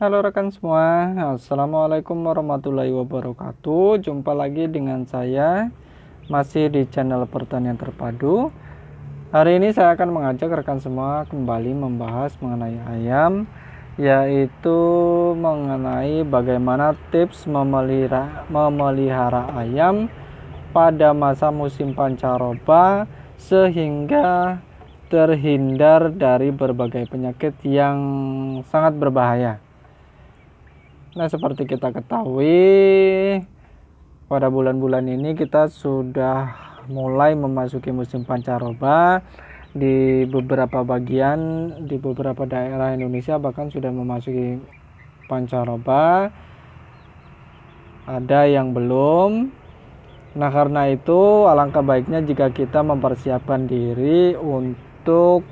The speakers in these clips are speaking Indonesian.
Halo rekan semua, Assalamualaikum warahmatullahi wabarakatuh Jumpa lagi dengan saya Masih di channel pertanian terpadu Hari ini saya akan mengajak rekan semua kembali membahas mengenai ayam Yaitu mengenai bagaimana tips memelihara, memelihara ayam Pada masa musim pancaroba Sehingga terhindar dari berbagai penyakit yang sangat berbahaya Nah, seperti kita ketahui, pada bulan-bulan ini kita sudah mulai memasuki musim pancaroba di beberapa bagian di beberapa daerah Indonesia bahkan sudah memasuki pancaroba. Ada yang belum. Nah, karena itu alangkah baiknya jika kita mempersiapkan diri untuk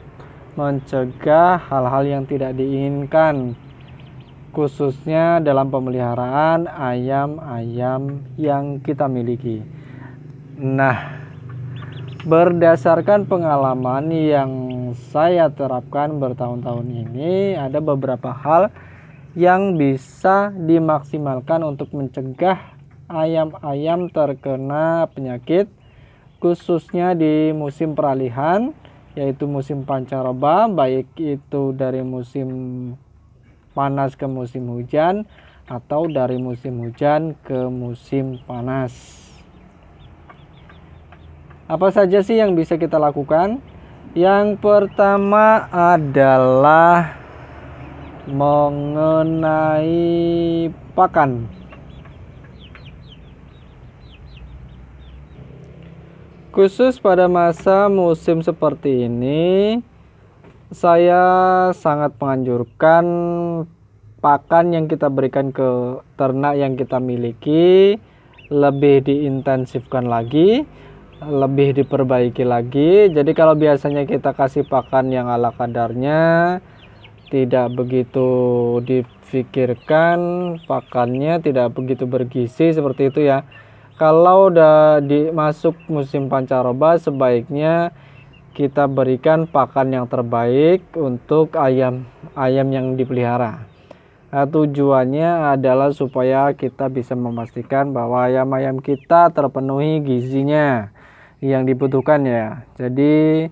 mencegah hal-hal yang tidak diinginkan khususnya dalam pemeliharaan ayam-ayam yang kita miliki. Nah, berdasarkan pengalaman yang saya terapkan bertahun-tahun ini, ada beberapa hal yang bisa dimaksimalkan untuk mencegah ayam-ayam terkena penyakit khususnya di musim peralihan yaitu musim pancaroba baik itu dari musim panas ke musim hujan atau dari musim hujan ke musim panas. Apa saja sih yang bisa kita lakukan? Yang pertama adalah mengenai pakan. Khusus pada masa musim seperti ini, saya sangat menganjurkan pakan yang kita berikan ke ternak yang kita miliki lebih diintensifkan lagi, lebih diperbaiki lagi. Jadi kalau biasanya kita kasih pakan yang ala kadarnya, tidak begitu difikirkan pakannya, tidak begitu bergizi seperti itu ya. Kalau udah dimasuk musim pancaroba sebaiknya kita berikan pakan yang terbaik untuk ayam ayam yang dipelihara. Nah, tujuannya adalah supaya kita bisa memastikan bahwa ayam-ayam kita terpenuhi gizinya yang dibutuhkan ya. Jadi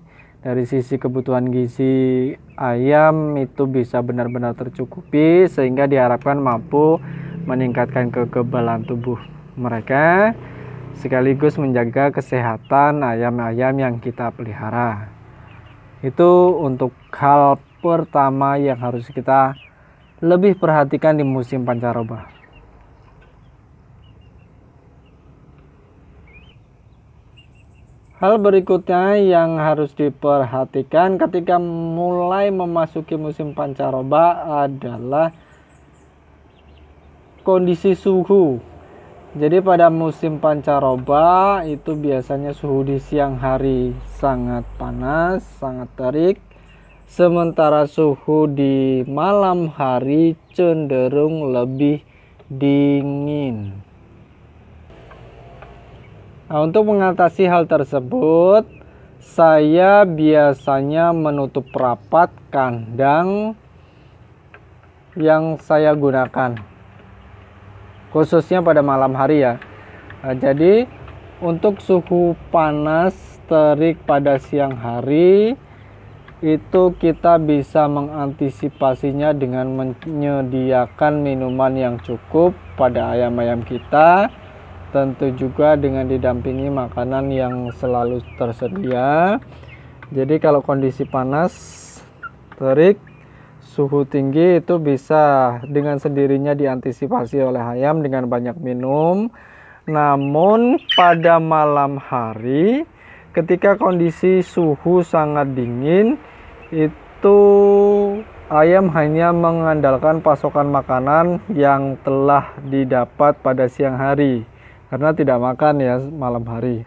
dari sisi kebutuhan gizi ayam itu bisa benar-benar tercukupi sehingga diharapkan mampu meningkatkan kekebalan tubuh mereka sekaligus menjaga kesehatan ayam-ayam yang kita pelihara. Itu untuk hal pertama yang harus kita lebih perhatikan di musim pancaroba. Hal berikutnya yang harus diperhatikan ketika mulai memasuki musim pancaroba adalah kondisi suhu jadi pada musim pancaroba itu biasanya suhu di siang hari sangat panas, sangat terik. Sementara suhu di malam hari cenderung lebih dingin. Nah, untuk mengatasi hal tersebut, saya biasanya menutup rapat kandang yang saya gunakan khususnya pada malam hari ya. Eh, jadi untuk suhu panas terik pada siang hari itu kita bisa mengantisipasinya dengan menyediakan minuman yang cukup pada ayam-ayam kita tentu juga dengan didampingi makanan yang selalu tersedia jadi kalau kondisi panas terik suhu tinggi itu bisa dengan sendirinya diantisipasi oleh ayam dengan banyak minum. Namun pada malam hari ketika kondisi suhu sangat dingin itu ayam hanya mengandalkan pasokan makanan yang telah didapat pada siang hari karena tidak makan ya malam hari.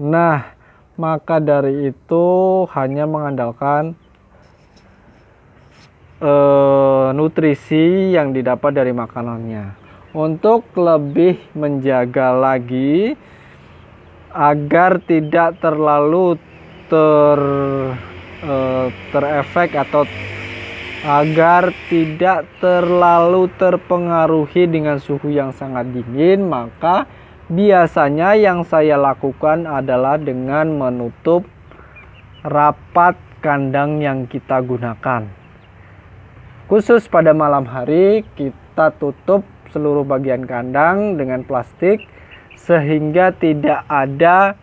Nah, maka dari itu hanya mengandalkan Eh, nutrisi yang didapat dari makanannya. Untuk lebih menjaga lagi agar tidak terlalu ter eh, terefek atau agar tidak terlalu terpengaruhi dengan suhu yang sangat dingin, maka biasanya yang saya lakukan adalah dengan menutup rapat kandang yang kita gunakan. Khusus pada malam hari, kita tutup seluruh bagian kandang dengan plastik sehingga tidak ada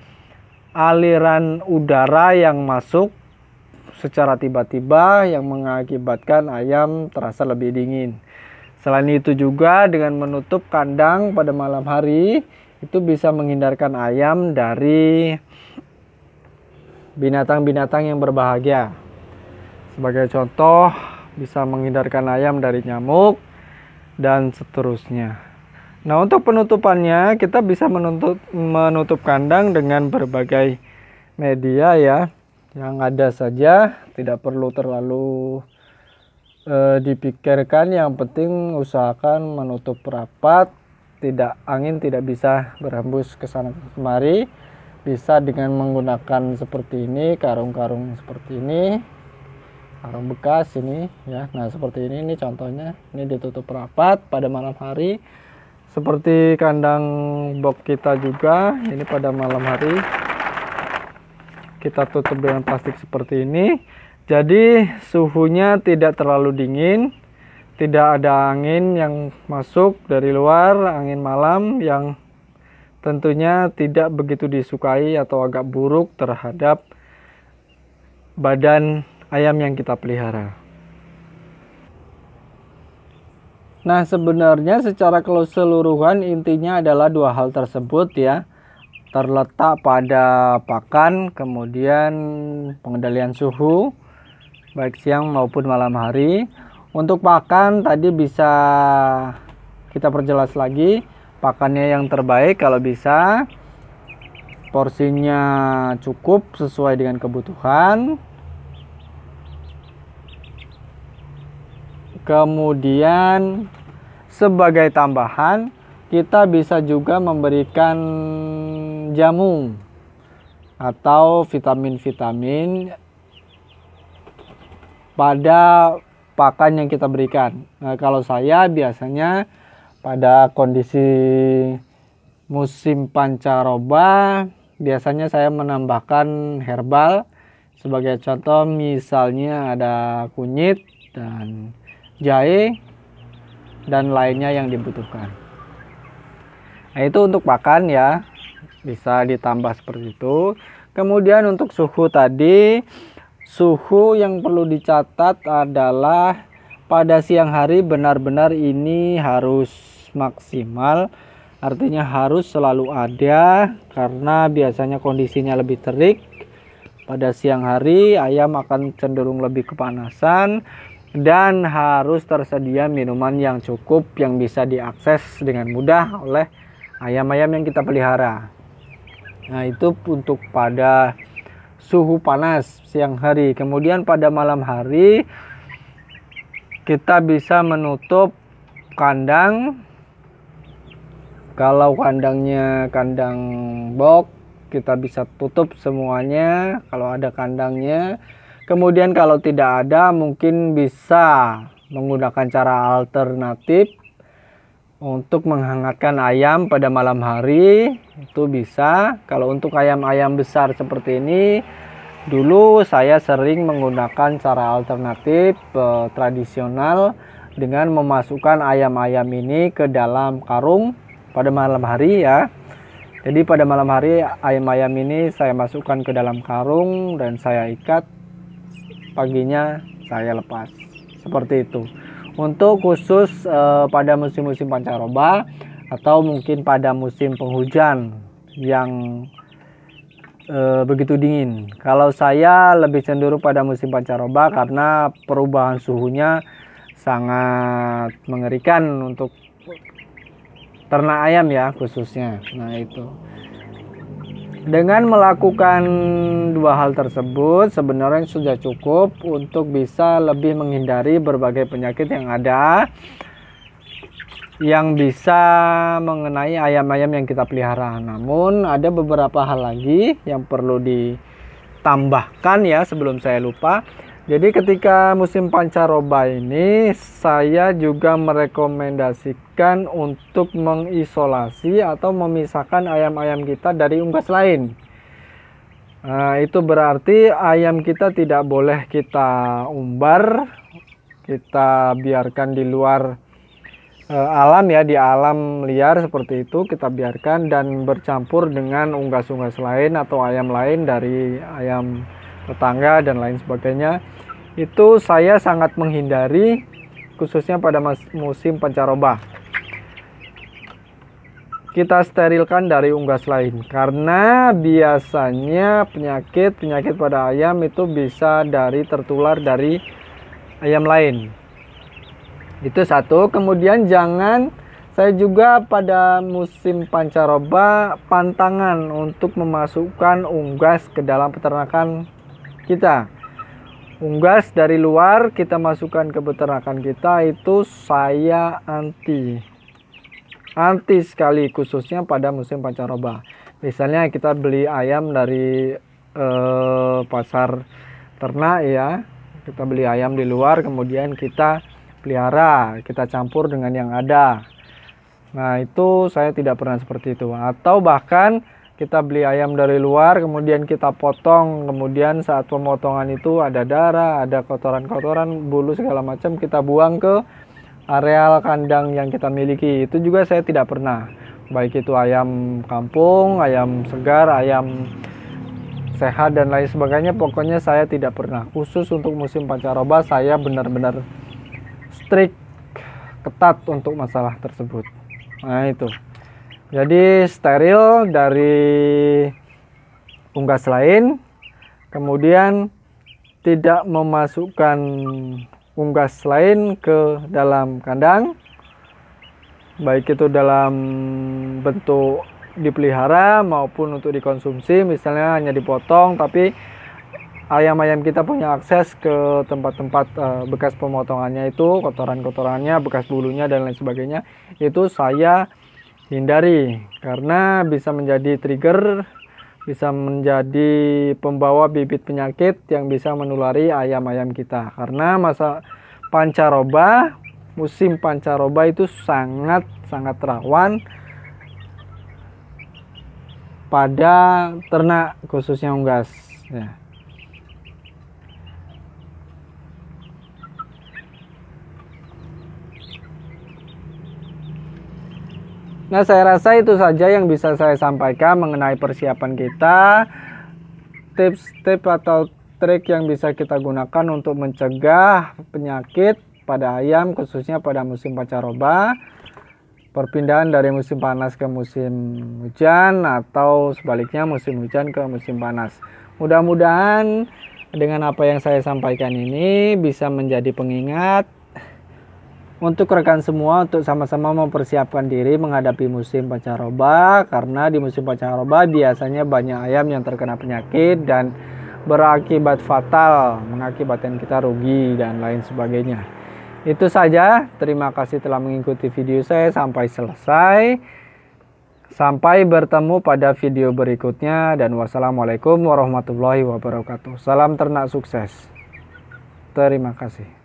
aliran udara yang masuk secara tiba-tiba yang mengakibatkan ayam terasa lebih dingin. Selain itu juga dengan menutup kandang pada malam hari itu bisa menghindarkan ayam dari binatang-binatang yang berbahagia. Sebagai contoh, bisa menghindarkan ayam dari nyamuk dan seterusnya. Nah, untuk penutupannya kita bisa menutup menutup kandang dengan berbagai media ya yang ada saja, tidak perlu terlalu e, dipikirkan. Yang penting usahakan menutup rapat, tidak angin tidak bisa berhembus ke sana kemari. Bisa dengan menggunakan seperti ini, karung-karung seperti ini Karung bekas ini ya nah seperti ini ini contohnya ini ditutup rapat pada malam hari seperti kandang box kita juga ini pada malam hari kita tutup dengan plastik seperti ini jadi suhunya tidak terlalu dingin tidak ada angin yang masuk dari luar angin malam yang tentunya tidak begitu disukai atau agak buruk terhadap badan ayam yang kita pelihara. Nah, sebenarnya secara keseluruhan intinya adalah dua hal tersebut ya. Terletak pada pakan, kemudian pengendalian suhu baik siang maupun malam hari. Untuk pakan tadi bisa kita perjelas lagi pakannya yang terbaik kalau bisa porsinya cukup sesuai dengan kebutuhan Kemudian sebagai tambahan kita bisa juga memberikan jamu atau vitamin-vitamin pada pakan yang kita berikan. Nah, kalau saya biasanya pada kondisi musim pancaroba biasanya saya menambahkan herbal sebagai contoh misalnya ada kunyit dan jahe, dan lainnya yang dibutuhkan. Nah, itu untuk pakan ya, bisa ditambah seperti itu. Kemudian untuk suhu tadi, suhu yang perlu dicatat adalah pada siang hari benar-benar ini harus maksimal artinya harus selalu ada karena biasanya kondisinya lebih terik pada siang hari ayam akan cenderung lebih kepanasan dan harus tersedia minuman yang cukup yang bisa diakses dengan mudah oleh ayam-ayam yang kita pelihara. Nah, itu untuk pada suhu panas siang hari. Kemudian pada malam hari kita bisa menutup kandang. Kalau kandangnya kandang box, kita bisa tutup semuanya. Kalau ada kandangnya Kemudian kalau tidak ada mungkin bisa menggunakan cara alternatif untuk menghangatkan ayam pada malam hari itu bisa. Kalau untuk ayam-ayam besar seperti ini dulu saya sering menggunakan cara alternatif eh, tradisional dengan memasukkan ayam-ayam ini ke dalam karung pada malam hari ya. Jadi pada malam hari ayam-ayam ini saya masukkan ke dalam karung dan saya ikat paginya saya lepas seperti itu untuk khusus eh, pada musim-musim pancaroba atau mungkin pada musim penghujan yang eh, begitu dingin kalau saya lebih cenderung pada musim pancaroba karena perubahan suhunya sangat mengerikan untuk ternak ayam ya khususnya nah itu dengan melakukan dua hal tersebut, sebenarnya sudah cukup untuk bisa lebih menghindari berbagai penyakit yang ada yang bisa mengenai ayam-ayam yang kita pelihara. Namun, ada beberapa hal lagi yang perlu ditambahkan, ya, sebelum saya lupa. Jadi ketika musim pancaroba ini saya juga merekomendasikan untuk mengisolasi atau memisahkan ayam-ayam kita dari unggas lain. Nah, itu berarti ayam kita tidak boleh kita umbar, kita biarkan di luar e, alam ya, di alam liar seperti itu kita biarkan dan bercampur dengan unggas-unggas lain atau ayam lain dari ayam tetangga dan lain sebagainya itu saya sangat menghindari khususnya pada musim pancaroba kita sterilkan dari unggas lain karena biasanya penyakit penyakit pada ayam itu bisa dari tertular dari ayam lain itu satu kemudian jangan saya juga pada musim pancaroba pantangan untuk memasukkan unggas ke dalam peternakan kita unggas dari luar kita masukkan ke peternakan kita itu saya anti anti sekali khususnya pada musim pancaroba misalnya kita beli ayam dari eh, pasar ternak ya kita beli ayam di luar kemudian kita pelihara kita campur dengan yang ada nah itu saya tidak pernah seperti itu atau bahkan kita beli ayam dari luar kemudian kita potong kemudian saat pemotongan itu ada darah ada kotoran-kotoran bulu segala macam kita buang ke areal kandang yang kita miliki itu juga saya tidak pernah baik itu ayam kampung ayam segar ayam sehat dan lain sebagainya pokoknya saya tidak pernah khusus untuk musim pancaroba saya benar-benar strict ketat untuk masalah tersebut nah itu jadi steril dari unggas lain, kemudian tidak memasukkan unggas lain ke dalam kandang, baik itu dalam bentuk dipelihara maupun untuk dikonsumsi, misalnya hanya dipotong, tapi ayam-ayam kita punya akses ke tempat-tempat eh, bekas pemotongannya itu, kotoran-kotorannya, bekas bulunya dan lain sebagainya. Itu saya hindari karena bisa menjadi trigger bisa menjadi pembawa bibit penyakit yang bisa menulari ayam-ayam kita karena masa pancaroba musim pancaroba itu sangat sangat rawan pada ternak khususnya unggas ya. Nah, saya rasa itu saja yang bisa saya sampaikan mengenai persiapan kita. Tips-tips atau trik yang bisa kita gunakan untuk mencegah penyakit pada ayam khususnya pada musim pacaroba, Perpindahan dari musim panas ke musim hujan atau sebaliknya musim hujan ke musim panas. Mudah-mudahan dengan apa yang saya sampaikan ini bisa menjadi pengingat untuk rekan semua untuk sama-sama mempersiapkan diri menghadapi musim pancaroba karena di musim pancaroba biasanya banyak ayam yang terkena penyakit dan berakibat fatal mengakibatkan kita rugi dan lain sebagainya itu saja terima kasih telah mengikuti video saya sampai selesai sampai bertemu pada video berikutnya dan wassalamualaikum warahmatullahi wabarakatuh salam ternak sukses terima kasih